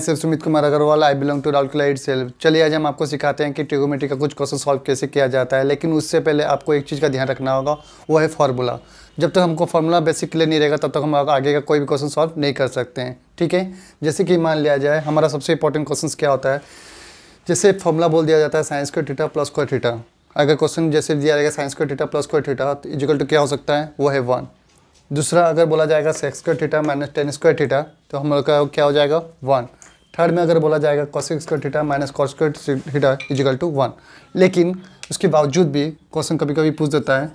sir Sumit Kumar Agarwal I belong to Raul ed cell चलिए आज हम आपको सिखाते हैं कि ट्रिगोमेट्री का कुछ क्वेश्चन सॉल्व कैसे किया जाता है लेकिन उससे पहले आपको एक चीज़ का ध्यान रखना होगा वो है फार्मूला जब तक तो हमको फार्मूला बेसिक क्लियर नहीं रहेगा तब तक तो हम आगे का कोई भी क्वेश्चन सॉल्व नहीं कर सकते हैं ठीक है जैसे कि मान लिया जाए हमारा सबसे इंपॉर्टेंट क्वेश्चन क्या होता है जैसे फॉर्मूला बोल दिया जाता है sine cos theta plus cos theta अगर क्वेश्चन जैसे दिया जाएगा sine cos theta plus cos theta equal to क्या हो सकता है वो है वन दूसरा अगर बोला जाएगा sec square theta minus tan square theta तो हम लोग का क्या हो जाएगा वन थर्ड में अगर बोला जाएगा cosec square theta minus cos square theta equal to one लेकिन उसके बावजूद भी क्वेश्चन कभी कभी पूछ देता है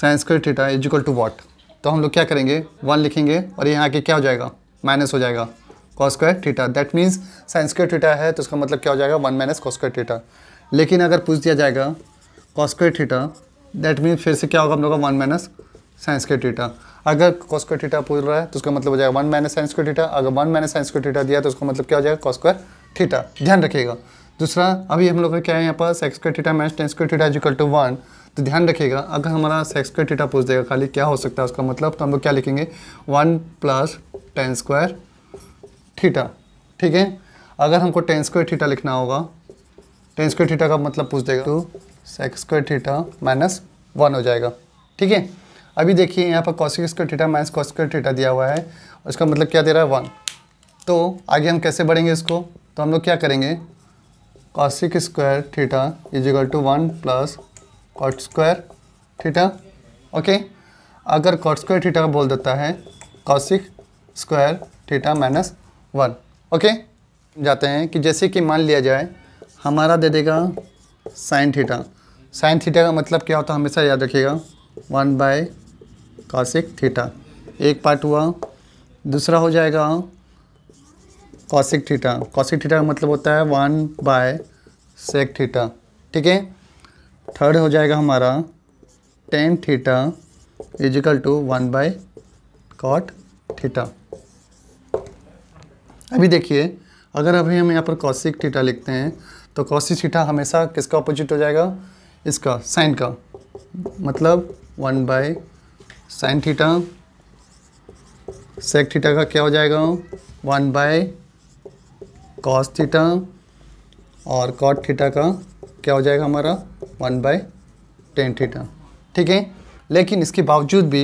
sine square theta equal to what तो हम लोग क्या करेंगे वन लिखेंगे और यहाँ आके क्या हो जाएगा माइनस हो जाएगा cos square theta that means sine square theta है तो उसका मतलब क्या हो जाएगा one minus cos square theta लेकिन अगर पूछ दिया जाएगा cos square theta that means फिर से क्या होगा हम लोग का वन माइनस साइंस के टीटा अगर कॉस का टीटा पूछ रहा है तो उसका मतलब हो जाएगा वन माइनस साइंस का टीटा अगर वन माइनस साइंस का टीटा दिया तो उसका मतलब क्या हो जाएगा कॉस स्क्वायर थीटा ध्यान रखिएगा दूसरा अभी हम लोग का क्या है यहाँ पास एक्स का टीटा माइनस टेंस का टीटा इजिकल टू वन तो ध्यान रखिएगा अगर हमारा सेक्स का टीटा पूछ देगा खाली क्या हो सकता है उसका मतलब तो हम लोग क्या लिखेंगे one plus tan square theta ठीक है अगर हमको टेन स्क्वायर थीटा लिखना होगा टेन स्क्वायर थीटा का मतलब पूछ देगा तो sec square theta minus one हो जाएगा ठीक है अभी देखिए यहाँ पर cosec square theta minus cosec square theta दिया हुआ है उसका मतलब क्या दे रहा है वन तो आगे हम कैसे बढ़ेंगे इसको तो हम लोग क्या करेंगे cosec square theta is equal to one plus cot square theta okay अगर कॉट स्क्वायर थीटा बोल देता है cosec square theta minus one okay जाते हैं कि जैसे कि मान लिया जाए हमारा दे देगा साइन थीटा साइन थीटा का मतलब क्या होता है हमेशा याद रखिएगा वन बाय कॉशिक थीटा एक पार्ट हुआ दूसरा हो जाएगा कॉशिक थीटा कॉशिक थीटा का मतलब होता है वन बाय सेक थीटा ठीक है थर्ड हो जाएगा हमारा tan theta equal to one by cot theta अभी देखिए अगर अभी हम यहाँ पर कॉशिक थीटा लिखते हैं तो कॉशिक थीटा हमेशा किसका अपोजिट हो जाएगा इसका साइन का मतलब one by sine theta sec theta का क्या हो जाएगा वन बाय कॉस थीटा और कॉट थीटा का क्या हो जाएगा हमारा वन बाय टेन थीटा ठीक है लेकिन इसके बावजूद भी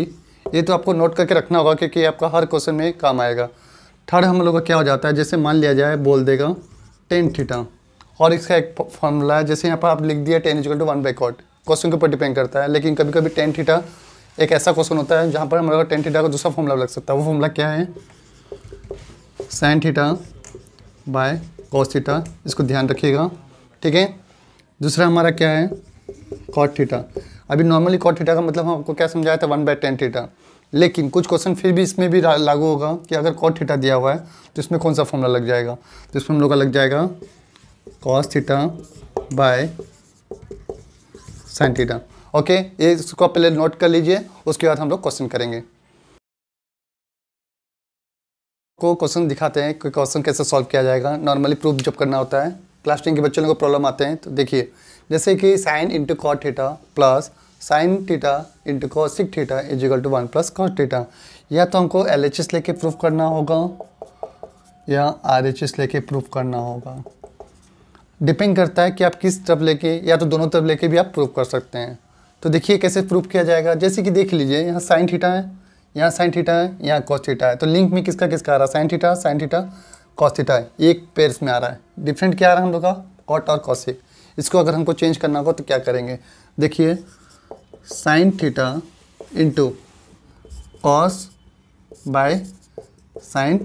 ये तो आपको नोट करके रखना होगा क्योंकि आपका हर क्वेश्चन में काम आएगा थर्ड हम लोगों का क्या हो जाता है जैसे मान लिया जाए बोल देगा टेन थीटा और इसका एक फॉर्मूला है जैसे यहाँ पर आप लिख दिया tan equal to one by cot question के ऊपर डिपेंड करता है लेकिन कभी कभी टेन थीटा एक ऐसा क्वेश्चन होता है जहाँ पर हमारा टेन थीटा का दूसरा फॉर्मूला लग सकता है वो फॉर्मूला क्या है sine theta by cos theta इसको ध्यान रखिएगा ठीक है दूसरा हमारा क्या है कॉट थीटा अभी नॉर्मली कॉट थीटा का मतलब हम आपको क्या समझाया था वन बाय टेन थीटा लेकिन कुछ क्वेश्चन फिर भी इसमें भी लागू होगा कि अगर कॉट थीटा दिया हुआ है तो इसमें कौन सा फॉर्मूला लग जाएगा तो इसमें हम लोग का लग जाएगा cos theta by sine theta okay ये इसको पहले नोट कर लीजिए उसके बाद हम लोग क्वेश्चन करेंगे को क्वेश्चन दिखाते हैं कि क्वेश्चन कैसे सॉल्व किया जाएगा नॉर्मली प्रूफ जब करना होता है क्लास टेन के बच्चों को प्रॉब्लम आते हैं तो देखिए जैसे कि sine into cot theta plus sine theta into cosec theta equal to one plus cos theta या तो हमको एल एच एस लेके प्रूफ करना होगा या आर एच एस लेके प्रूफ करना होगा डिपेंड करता है कि आप किस तरफ लेके या तो दोनों तरफ लेके भी आप प्रूफ कर सकते हैं तो देखिए कैसे प्रूफ किया जाएगा जैसे कि देख लीजिए यहाँ साइन थीटा है यहाँ साइन थीटा है यहाँ कॉस है तो लिंक में किसका किसका आ रहा है sine theta sine theta cos है एक पेयर्स में आ रहा है डिफरेंट क्या आ रहा है हम लोग का कॉट और कॉसिक इसको अगर हमको चेंज करना होगा तो क्या करेंगे देखिए sine theta into cos by sine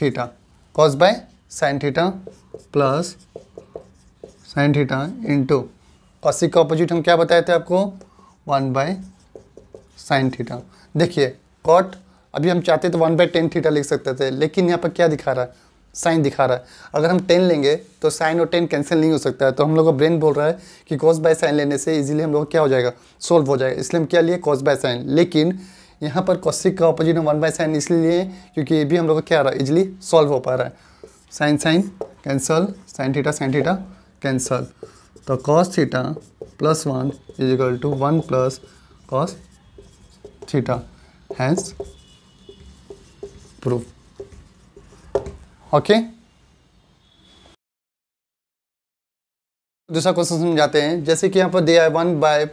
theta cos by sine theta plus sine theta into cosec का अपोजिट हम क्या बताए थे आपको वन बाय साइन थीटा देखिए कॉट अभी हम चाहते तो वन बाई टेन थीटा लिख सकते थे लेकिन यहाँ पर क्या दिखा रहा है साइन दिखा रहा है अगर हम टेन लेंगे तो साइन और टेन कैंसिल नहीं हो सकता है तो हम लोग का ब्रेन बोल रहा है कि कॉस बाय साइन लेने से इजीली हम लोग क्या हो जाएगा सोल्व हो जाएगा इसलिए हम क्या लिए कॉस बाय साइन लेकिन यहाँ पर कॉसिक का ऑपोजिट हम वन बाय साइन इसलिए लिए क्योंकि ये भी हम लोग का क्या आ रहा है इजिली सॉल्व हो पा रहा है sine sine cancel sine theta sine theta cancel तो cos theta plus one is equal to one plus cos theta hence proof okay दूसरा क्वेश्चन समझाते हैं जैसे कि यहाँ पर दिया है one by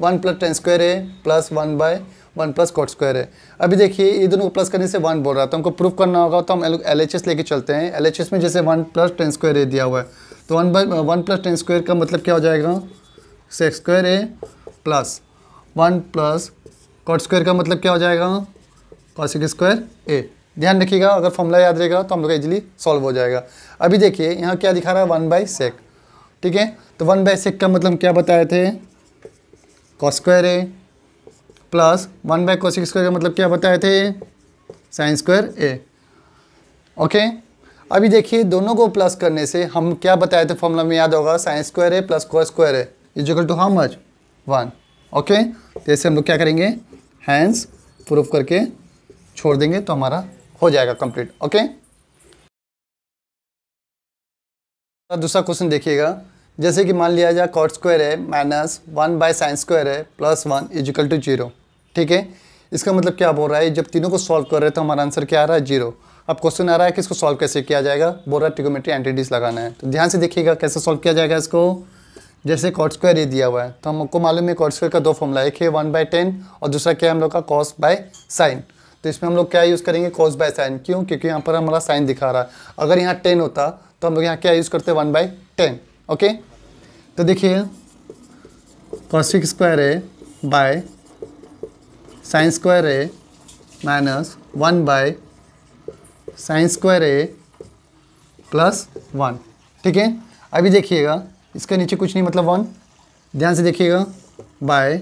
one plus tan square है plus one by one plus cot square है अभी देखिए ये दोनों को प्लस करने से वन बोल रहा है तो हमको प्रूफ करना होगा तो हम एल एच एस लेके चलते हैं एल एच एस में जैसे one plus tan square A दिया हुआ है तो one by one plus tan square का मतलब क्या हो जाएगा sec square A plus one plus cot square का मतलब क्या हो जाएगा कॉसिक स्क्वायर ए ध्यान रखिएगा अगर फॉर्मूला याद रहेगा तो हम लोग का इजिली सॉल्व हो जाएगा अभी देखिए यहाँ क्या दिखा रहा है वन बाई सेक ठीक है तो वन बाई सेक का मतलब क्या बताए थे cos square A plus one by cosec square का मतलब क्या बताए थे साइन स्क्वायर ए ओके अभी देखिए दोनों को प्लस करने से हम क्या बताए थे फॉर्मूला में याद होगा साइंस स्क्वायर है प्लस को स्क्वायर है equal to how much one okay जैसे हम लोग क्या करेंगे हैंड्स प्रूफ करके छोड़ देंगे तो हमारा हो जाएगा कंप्लीट ओके दूसरा क्वेश्चन देखिएगा जैसे कि मान लिया जाए कॉट स्क्वायर है minus one by sine square है plus one equal to zero ठीक है इसका मतलब क्या बोल रहा है जब तीनों को सॉल्व कर रहे हैं तो हमारा आंसर क्या आ रहा है जीरो अब क्वेश्चन आ रहा है कि इसको सॉल्व कैसे किया जाएगा बोल रहा है टिकोमेट्री एंटीडीज लगाना है तो ध्यान से देखिएगा कैसे सॉल्व किया जाएगा इसको जैसे कॉट स्क्वायर ये दिया हुआ है तो हमको मालूम है कॉट स्क्वायर का दो फॉर्मूला एक है वन बाय टेन और दूसरा क्या है हम लोग का कॉस बाय साइन तो इसमें हम लोग क्या यूज़ करेंगे कॉस बाय साइन क्यों क्योंकि यहाँ पर हमारा साइन दिखा रहा है अगर यहाँ टेन होता तो हम लोग यहाँ क्या यूज़ करते वन बाई टेन ओके तो देखिए कॉस्टिक स्क्वायर है बाय साइन स्क्वायर है minus one by sine square A plus one ठीक है अभी देखिएगा इसका नीचे कुछ नहीं मतलब वन ध्यान से देखिएगा बाय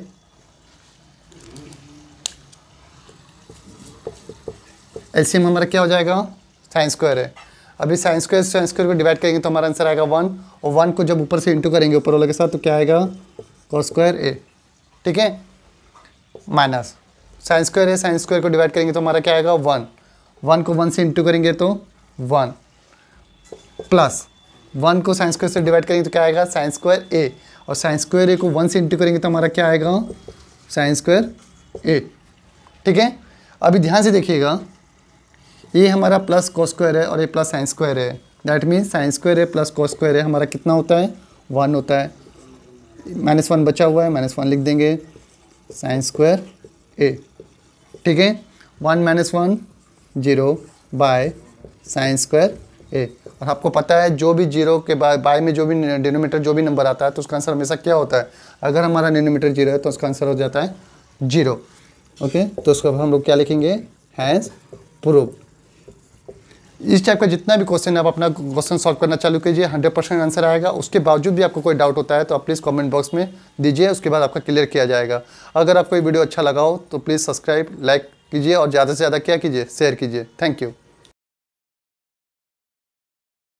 एलसीएम हमारा क्या हो जाएगा साइंस स्क्वायर है अभी साइंस स्क्वायर साइंस स्क्वायर को डिवाइड करेंगे तो हमारा आंसर आएगा वन और वन को जब ऊपर से इंटू करेंगे ऊपर वाले के साथ तो क्या आएगा कॉस स्क्वायर ए ठीक है माइनस साइंस स्क्वायर है साइंस स्क्वायर को डिवाइड करेंगे तो हमारा क्या आएगा वन वन को वन से इंटू करेंगे तो वन प्लस वन को साइंस स्क्वायर से डिवाइड करेंगे तो क्या आएगा साइंस स्क्वायर ए और साइंस स्क्वायर ए को वन से इंटू करेंगे तो हमारा क्या आएगा साइंस स्क्वायर ए ठीक है अभी ध्यान से देखिएगा ये हमारा प्लस को स्क्वायर है और ये प्लस साइंस स्क्वायर है दैट मीन्स साइंस स्क्वायर है प्लस को स्क्वायर है हमारा कितना होता है वन होता है माइनस वन बचा हुआ है माइनस वन लिख देंगे साइंस स्क्वायर ए ठीक है one minus one zero by sine square A और आपको पता है जो भी जीरो के बाय बाय में जो भी डिनोमीटर जो भी नंबर आता है तो उसका आंसर हमेशा क्या होता है अगर हमारा डिनोमीटर जीरो है तो उसका आंसर हो जाता है जीरो ओके तो उसको हम लोग क्या लिखेंगे हैंज प्रूफ इस टाइप का जितना भी क्वेश्चन है आप अपना क्वेश्चन सॉल्व करना चालू कीजिए हंड्रेड परसेंट आंसर आएगा उसके बावजूद भी आपको कोई डाउट होता है तो आप प्लीज़ कमेंट बॉक्स में दीजिए उसके बाद आपका क्लियर किया जाएगा अगर आपको ये वीडियो अच्छा लगा हो तो प्लीज़ सब्सक्राइब लाइक कीजिए और ज़्यादा से ज़्यादा क्या कीजिए शेयर कीजिए थैंक यू